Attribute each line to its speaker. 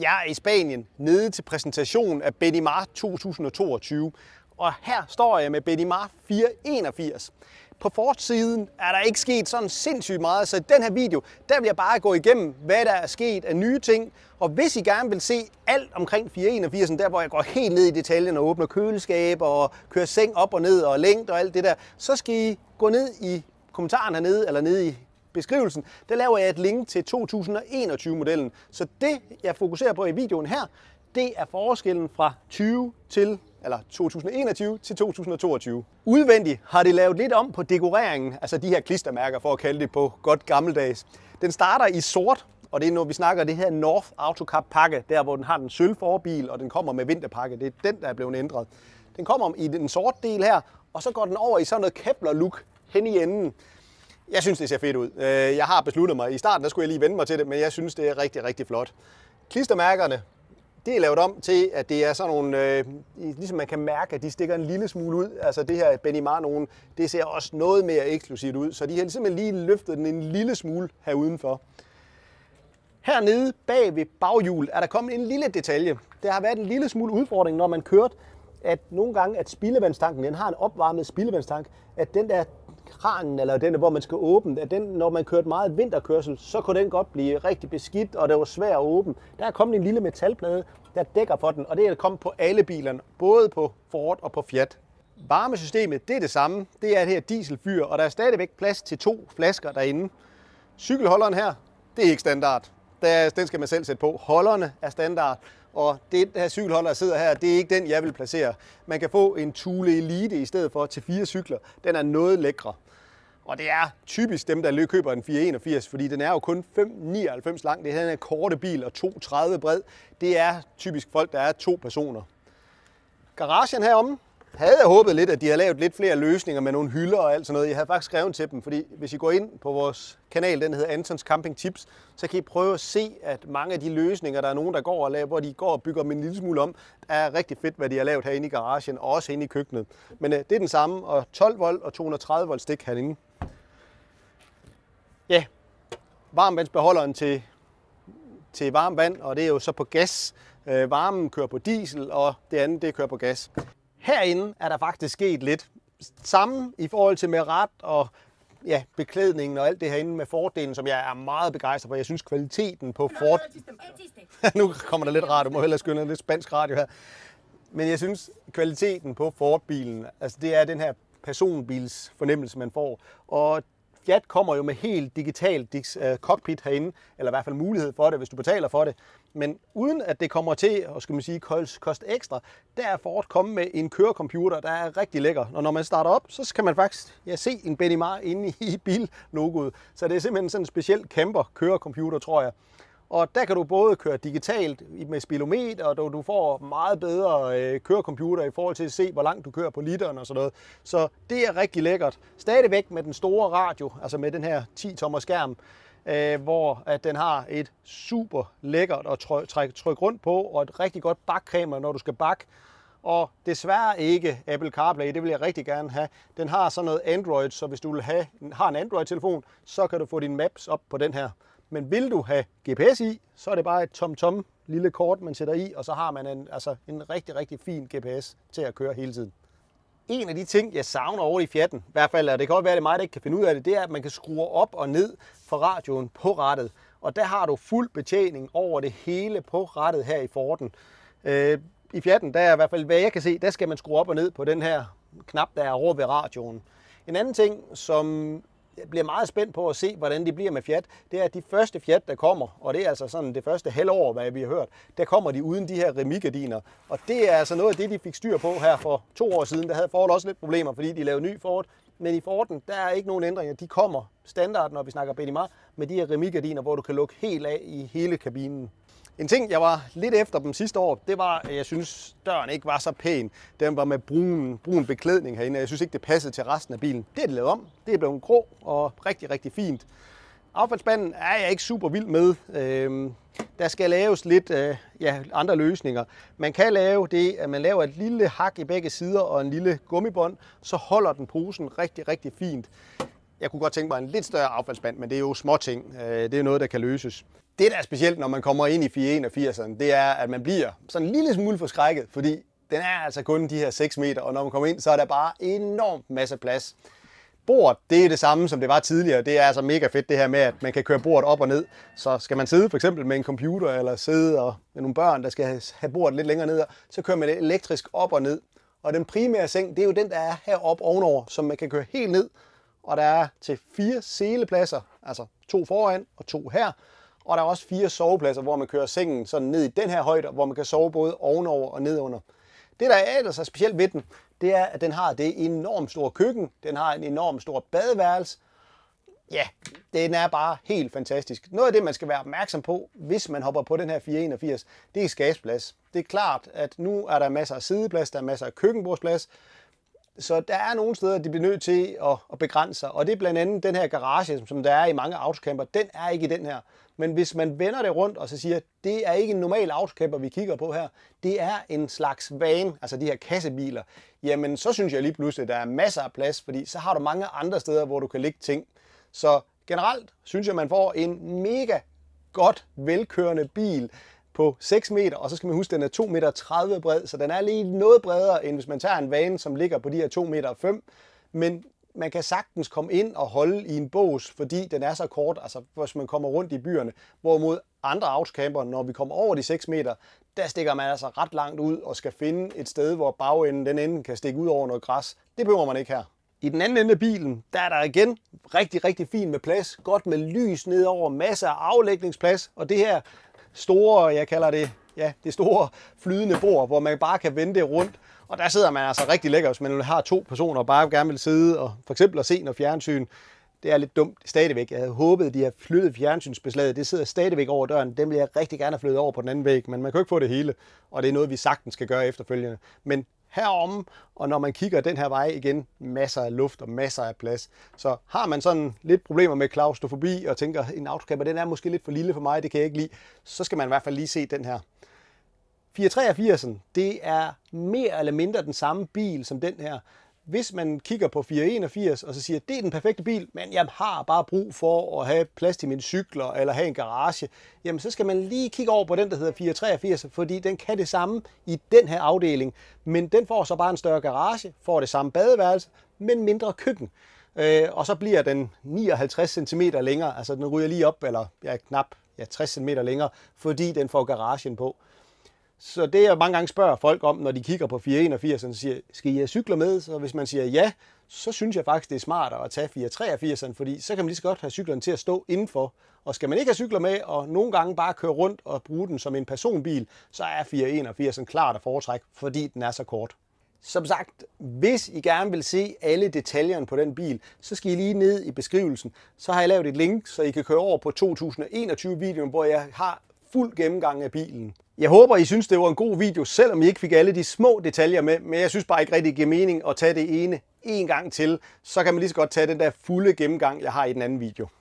Speaker 1: Jeg er i Spanien nede til præsentation af Benimar 2022, og her står jeg med Benimar 481. På forsiden er der ikke sket sådan sindssygt meget, så i den her video, der vil jeg bare gå igennem, hvad der er sket af nye ting. Og hvis I gerne vil se alt omkring 481, der hvor jeg går helt ned i detaljen og åbner køleskab og kører seng op og ned og længde og alt det der, så skal I gå ned i kommentaren hernede, eller nede i beskrivelsen, der laver jeg et link til 2021-modellen. Så det, jeg fokuserer på i videoen her, det er forskellen fra 20 til eller 2021 til 2022. Udvendigt har de lavet lidt om på dekoreringen, altså de her klistermærker for at kalde det på godt gammeldags. Den starter i sort, og det er når vi snakker det her North AutoCup pakke, der hvor den har den sølvforbil, og den kommer med vinterpakke. Det er den, der er blevet ændret. Den kommer i den sorte del her, og så går den over i sådan noget Kepler-look hen i enden. Jeg synes, det ser fedt ud. Øh, jeg har besluttet mig. I starten der skulle jeg lige vende mig til det, men jeg synes, det er rigtig, rigtig flot. Klistermærkerne, det er lavet om til, at det er sådan nogle, øh, ligesom man kan mærke, at de stikker en lille smule ud. Altså det her Benny nogen, det ser også noget mere eksklusivt ud. Så de har simpelthen lige løftet den en lille smule her udenfor. Hernede bag ved baghjul er der kommet en lille detalje. Det har været en lille smule udfordring, når man kørte, at nogle gange, at spildevandstanken, den har en opvarmet spildevandstank, at den der kranen, eller den, hvor man skal åbne, at den, når man kørte meget vinterkørsel, så kunne den godt blive rigtig beskidt, og det var svært at åbne. Der er kommet en lille metalplade, der dækker for den, og det er kommet på alle bilerne, både på Ford og på Fiat. Varmesystemet, det er det samme. Det er det her dieselfyr, og der er stadigvæk plads til to flasker derinde. Cykelholderen her, det er ikke standard. den skal man selv sætte på. Holderne er standard og det her cykelholder, der sidder her, det er ikke den, jeg vil placere. Man kan få en Thule Elite i stedet for til fire cykler. Den er noget lækre. Og det er typisk dem, der køber den 481, fordi den er jo kun 5,99 lang. Det er den her korte bil og 2,30 bred. Det er typisk folk, der er to personer. Garagen heromme, havde jeg håbet lidt, at de havde lavet lidt flere løsninger med nogle hylder og alt sådan noget. Jeg havde faktisk skrevet til dem, fordi hvis I går ind på vores kanal, den hedder Antons Camping Tips, så kan I prøve at se, at mange af de løsninger, der er nogen, der går og laver, hvor de går og bygger dem en lille smule om, er rigtig fedt, hvad de har lavet herinde i garagen og også inde i køkkenet. Men øh, det er den samme, og 12 volt og 230 volt stik herinde. Ja, varmvandsbeholderen til, til varmt vand, og det er jo så på gas. Øh, varmen kører på diesel, og det andet det kører på gas. Herinde er der faktisk sket lidt sammen i forhold til med ret og ja, beklædningen og alt det herinde med fordelen, som jeg er meget begejstret for. Jeg synes kvaliteten på Ford... nu kommer der lidt radio, må hellere skynde lidt spansk radio her. Men jeg synes, kvaliteten på Ford-bilen, altså det er den her personbils fornemmelse, man får. Og Fiat kommer jo med helt digital øh, cockpit herinde, eller i hvert fald mulighed for det, hvis du betaler for det. Men uden at det kommer til at skal man sige, koste ekstra, der er Ford kommet med en kørecomputer, der er rigtig lækker. Og når man starter op, så kan man faktisk ja, se en Benimar inde i billogoet. Så det er simpelthen sådan en speciel camper kørecomputer, tror jeg. Og der kan du både køre digitalt med spilometer, og du får meget bedre øh, kørecomputer i forhold til at se, hvor langt du kører på literen og sådan noget. Så det er rigtig lækkert. Stadigvæk med den store radio, altså med den her 10-tommer skærm, øh, hvor at den har et super lækkert at trykke tryk rundt på, og et rigtig godt bakkamera, når du skal bakke. Og desværre ikke Apple CarPlay, det vil jeg rigtig gerne have. Den har sådan noget Android, så hvis du vil have, har en Android-telefon, så kan du få din maps op på den her. Men vil du have GPS i, så er det bare et tom-tom lille kort, man sætter i, og så har man en, altså en rigtig, rigtig fin GPS til at køre hele tiden. En af de ting, jeg savner over i fjatten, i hvert fald, og det kan godt være, at det er mig, der ikke kan finde ud af det, det er, at man kan skrue op og ned for radioen på rattet. Og der har du fuld betjening over det hele på rattet her i Forden. Øh, I fjatten, der er i hvert fald, hvad jeg kan se, der skal man skrue op og ned på den her knap, der er over ved radioen. En anden ting, som bliver meget spændt på at se, hvordan det bliver med Fiat, det er, at de første Fiat, der kommer, og det er altså sådan det første halvår, hvad vi har hørt, der kommer de uden de her remigardiner. Og det er altså noget af det, de fik styr på her for to år siden. Der havde Ford også lidt problemer, fordi de lavede ny Ford, men i Forden, der er ikke nogen ændringer. De kommer standard, når vi snakker Benimar, med de her remigardiner, hvor du kan lukke helt af i hele kabinen. En ting, jeg var lidt efter dem sidste år, det var, at jeg synes, døren ikke var så pæn. Den var med brun, brun beklædning herinde, og jeg synes ikke, det passede til resten af bilen. Det er det lavet om. Det er blevet grå og rigtig, rigtig fint. Affaldsspanden er jeg ikke super vild med. Øhm, der skal laves lidt øh, ja, andre løsninger. Man kan lave det, at man laver et lille hak i begge sider og en lille gummibånd, så holder den posen rigtig, rigtig fint. Jeg kunne godt tænke mig en lidt større affaldsspand, men det er jo små ting. Øh, det er noget, der kan løses. Det, der er specielt, når man kommer ind i 481'erne, det er, at man bliver sådan en lille smule forskrækket, fordi den er altså kun de her 6 meter, og når man kommer ind, så er der bare enormt masse plads bord, det er det samme, som det var tidligere. Det er altså mega fedt det her med, at man kan køre bordet op og ned. Så skal man sidde for eksempel med en computer, eller sidde og med nogle børn, der skal have bordet lidt længere ned, så kører man det elektrisk op og ned. Og den primære seng, det er jo den, der er heroppe ovenover, som man kan køre helt ned. Og der er til fire selepladser, altså to foran og to her. Og der er også fire sovepladser, hvor man kører sengen sådan ned i den her højde, hvor man kan sove både ovenover og nedunder. Det, der er ellers er specielt ved den, det er, at den har det enormt store køkken, den har en enormt stor badeværelse, ja, den er bare helt fantastisk. Noget af det, man skal være opmærksom på, hvis man hopper på den her 481, det er skabsplads. Det er klart, at nu er der masser af sideplads, der er masser af køkkenbordsplads, så der er nogle steder, de bliver nødt til at, at begrænse sig. Og det er blandt andet den her garage, som der er i mange autocamper. Den er ikke i den her. Men hvis man vender det rundt og så siger, at det er ikke en normal autocamper, vi kigger på her. Det er en slags van, altså de her kassebiler. Jamen, så synes jeg lige pludselig, at der er masser af plads, fordi så har du mange andre steder, hvor du kan lægge ting. Så generelt synes jeg, at man får en mega godt velkørende bil, på 6 meter, og så skal man huske, at den er 2,30 meter bred, så den er lige noget bredere, end hvis man tager en vane, som ligger på de her 2,5 meter. 5. Men man kan sagtens komme ind og holde i en bås, fordi den er så kort, altså hvis man kommer rundt i byerne. Hvorimod andre outcamper, når vi kommer over de 6 meter, der stikker man altså ret langt ud og skal finde et sted, hvor bagenden den enden kan stikke ud over noget græs. Det behøver man ikke her. I den anden ende af bilen, der er der igen rigtig, rigtig fint med plads. Godt med lys nedover, masser af aflægningsplads. Og det her, store, jeg kalder det, ja, det store flydende bord, hvor man bare kan vende det rundt. Og der sidder man altså rigtig lækker, hvis man har to personer og bare gerne vil sidde og for eksempel at se noget fjernsyn. Det er lidt dumt stadigvæk. Jeg havde håbet, at de har flyttet fjernsynsbeslaget. Det sidder stadigvæk over døren. Den vil jeg rigtig gerne have flyttet over på den anden væg, men man kan jo ikke få det hele. Og det er noget, vi sagtens skal gøre efterfølgende. Men heromme, og når man kigger den her vej igen, masser af luft og masser af plads. Så har man sådan lidt problemer med klaustrofobi og tænker, en autocamper den er måske lidt for lille for mig, det kan jeg ikke lide, så skal man i hvert fald lige se den her. 483'en, det er mere eller mindre den samme bil som den her hvis man kigger på 481 og så siger, det er den perfekte bil, men jeg har bare brug for at have plads til mine cykler eller have en garage, jamen så skal man lige kigge over på den, der hedder 483, fordi den kan det samme i den her afdeling, men den får så bare en større garage, får det samme badeværelse, men mindre køkken. Øh, og så bliver den 59 cm længere, altså den ryger lige op, eller ja, knap ja, 60 cm længere, fordi den får garagen på. Så det, jeg mange gange spørger folk om, når de kigger på 481, så siger, skal I have cykler med? Så hvis man siger ja, så synes jeg faktisk, det er smartere at tage 483'eren, fordi så kan man lige så godt have cyklerne til at stå indenfor. Og skal man ikke have cykler med, og nogle gange bare køre rundt og bruge den som en personbil, så er 481 klart at foretrække, fordi den er så kort. Som sagt, hvis I gerne vil se alle detaljerne på den bil, så skal I lige ned i beskrivelsen. Så har jeg lavet et link, så I kan køre over på 2021-videoen, hvor jeg har fuld gennemgang af bilen. Jeg håber, I synes, det var en god video, selvom I ikke fik alle de små detaljer med, men jeg synes bare ikke rigtig, det giver mening at tage det ene en gang til. Så kan man lige så godt tage den der fulde gennemgang, jeg har i den anden video.